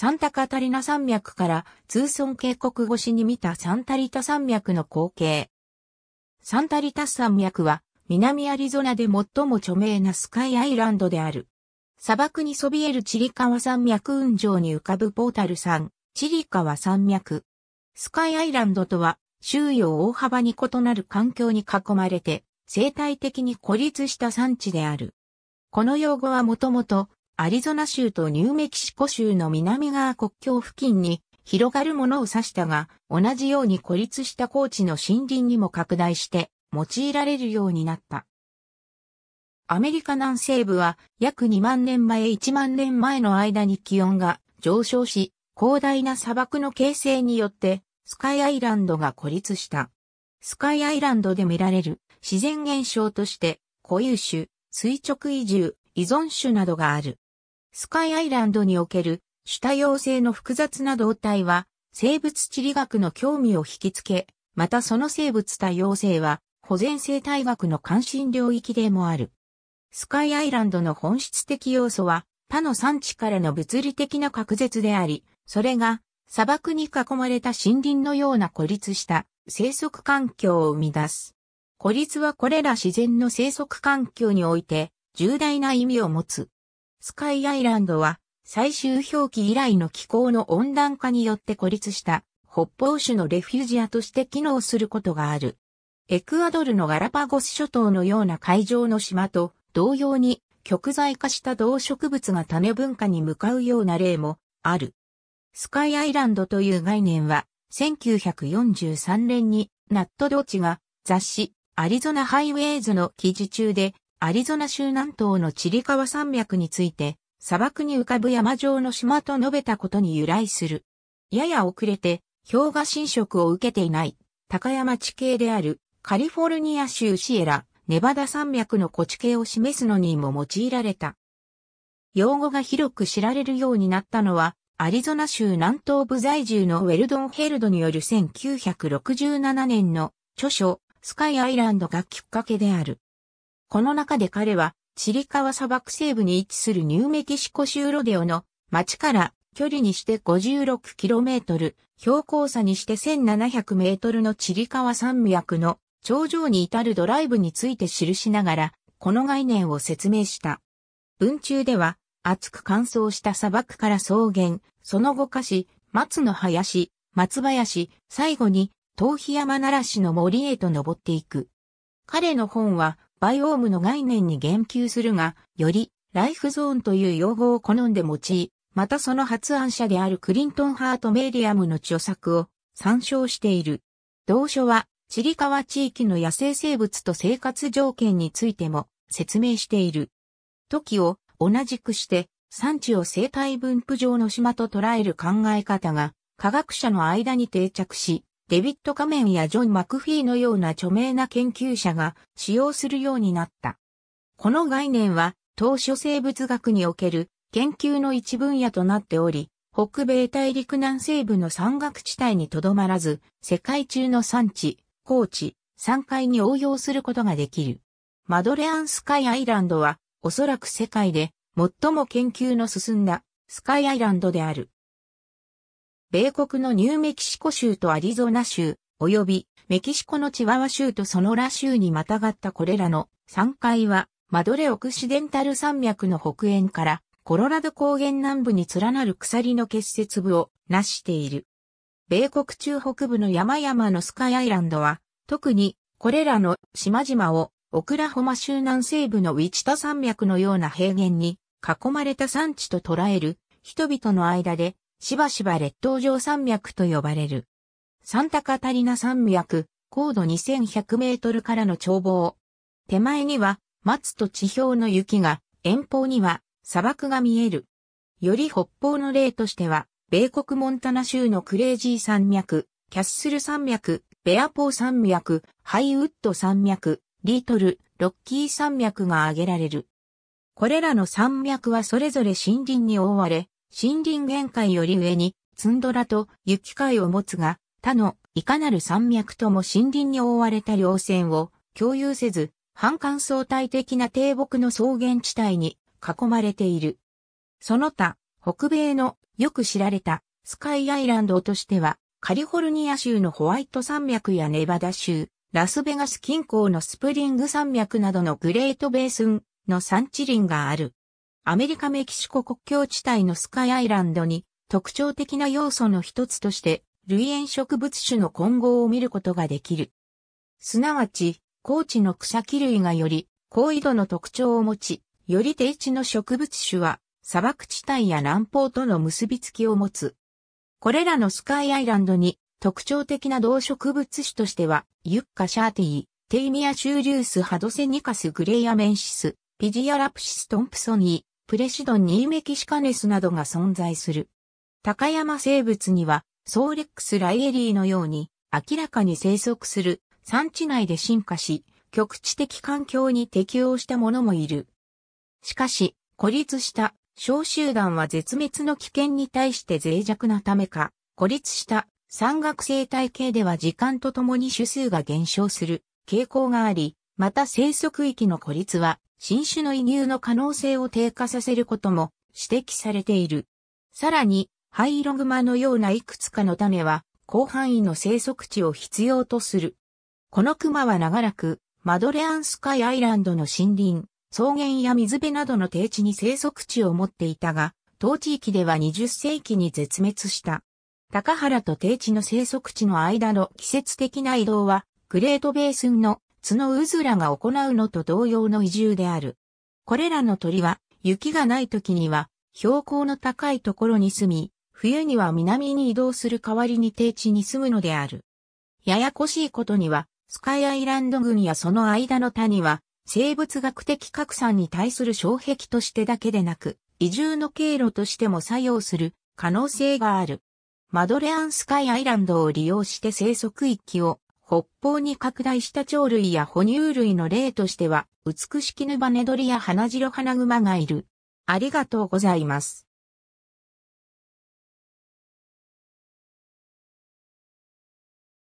サンタカタリナ山脈から通村渓谷越しに見たサンタリタ山脈の光景。サンタリタ山脈は南アリゾナで最も著名なスカイアイランドである。砂漠にそびえるチリカワ山脈雲上に浮かぶポータル山、チリカワ山脈。スカイアイランドとは周囲を大幅に異なる環境に囲まれて生態的に孤立した山地である。この用語はもともとアリゾナ州とニューメキシコ州の南側国境付近に広がるものを指したが、同じように孤立した高地の森林にも拡大して用いられるようになった。アメリカ南西部は約2万年前1万年前の間に気温が上昇し、広大な砂漠の形成によってスカイアイランドが孤立した。スカイアイランドで見られる自然現象として固有種、垂直移住、依存種などがある。スカイアイランドにおける主多様性の複雑な動態は、生物地理学の興味を引きつけ、またその生物多様性は、保全生態学の関心領域でもある。スカイアイランドの本質的要素は、他の産地からの物理的な隔絶であり、それが砂漠に囲まれた森林のような孤立した生息環境を生み出す。孤立はこれら自然の生息環境において重大な意味を持つ。スカイアイランドは最終表記以来の気候の温暖化によって孤立した北方種のレフュジアとして機能することがある。エクアドルのガラパゴス諸島のような海上の島と同様に極在化した動植物が種文化に向かうような例もある。スカイアイランドという概念は1943年にナット・ドーチが雑誌アリゾナ・ハイウェイズの記事中でアリゾナ州南東のチリ川山脈について、砂漠に浮かぶ山状の島と述べたことに由来する。やや遅れて、氷河侵食を受けていない、高山地形である、カリフォルニア州シエラ、ネバダ山脈の古地形を示すのにも用いられた。用語が広く知られるようになったのは、アリゾナ州南東部在住のウェルドン・ヘルドによる1967年の著書、スカイアイランドがきっかけである。この中で彼は、チリカワ砂漠西部に位置するニューメキシコ州ロデオの町から距離にして 56km、標高差にして 1700m のチリカワ山脈の頂上に至るドライブについて記しながら、この概念を説明した。文中では、厚く乾燥した砂漠から草原、その後菓子、松の林、松林、最後に、東飛山ならしの森へと登っていく。彼の本は、バイオームの概念に言及するが、よりライフゾーンという用語を好んで用い、またその発案者であるクリントン・ハート・メリアムの著作を参照している。同書は、チリ川地域の野生生物と生活条件についても説明している。時を同じくして、産地を生態分布上の島と捉える考え方が、科学者の間に定着し、デビット・カメンやジョン・マクフィーのような著名な研究者が使用するようになった。この概念は当初生物学における研究の一分野となっており、北米大陸南西部の山岳地帯にとどまらず、世界中の産地、高地、山海に応用することができる。マドレアンスカイアイランドは、おそらく世界で最も研究の進んだスカイアイランドである。米国のニューメキシコ州とアリゾナ州、及びメキシコのチワワ州とソノラ州にまたがったこれらの山階は、マドレオクシデンタル山脈の北縁からコロラド高原南部に連なる鎖の結節部をなしている。米国中北部の山々のスカイアイランドは、特にこれらの島々をオクラホマ州南西部のウィチタ山脈のような平原に囲まれた山地と捉える人々の間でしばしば列島上山脈と呼ばれる。サンタカタリナ山脈、高度2100メートルからの眺望。手前には松と地表の雪が、遠方には砂漠が見える。より北方の例としては、米国モンタナ州のクレイジー山脈、キャッスル山脈、ベアポー山脈、ハイウッド山脈、リートル、ロッキー山脈が挙げられる。これらの山脈はそれぞれ森林に覆われ、森林限界より上に、ツンドラと雪海を持つが、他のいかなる山脈とも森林に覆われた稜線を共有せず、半乾燥帯的な低木の草原地帯に囲まれている。その他、北米のよく知られたスカイアイランドとしては、カリフォルニア州のホワイト山脈やネバダ州、ラスベガス近郊のスプリング山脈などのグレートベースンの山地林がある。アメリカ・メキシコ国境地帯のスカイアイランドに特徴的な要素の一つとして類縁植物種の混合を見ることができる。すなわち、高地の草木類がより高緯度の特徴を持ち、より低地の植物種は砂漠地帯や南方との結びつきを持つ。これらのスカイアイランドに特徴的な動植物種としては、ユッカシャーティー、テイミアシューリュースハドセニカスグレイアメンシス、ピジアラプシストンプソニー、プレシドニーメキシカネスなどが存在する。高山生物には、ソーレックス・ライエリーのように、明らかに生息する産地内で進化し、局地的環境に適応したものもいる。しかし、孤立した小集団は絶滅の危険に対して脆弱なためか、孤立した山岳生態系では時間とともに種数が減少する傾向があり、また生息域の孤立は新種の移入の可能性を低下させることも指摘されている。さらに、灰色熊のようないくつかの種は、広範囲の生息地を必要とする。この熊は長らく、マドレアンスカイアイランドの森林、草原や水辺などの低地に生息地を持っていたが、当地域では20世紀に絶滅した。高原と低地の生息地の間の季節的な移動は、グレートベースンの角うずらが行うのと同様の移住である。これらの鳥は、雪がない時には、標高の高いところに住み、冬には南に移動する代わりに低地に住むのである。ややこしいことには、スカイアイランド群やその間の谷は、生物学的拡散に対する障壁としてだけでなく、移住の経路としても作用する可能性がある。マドレアンスカイアイランドを利用して生息域を北方に拡大した鳥類や哺乳類の例としては、美しきヌバネドリや花白花グマがいる。ありがとうございます。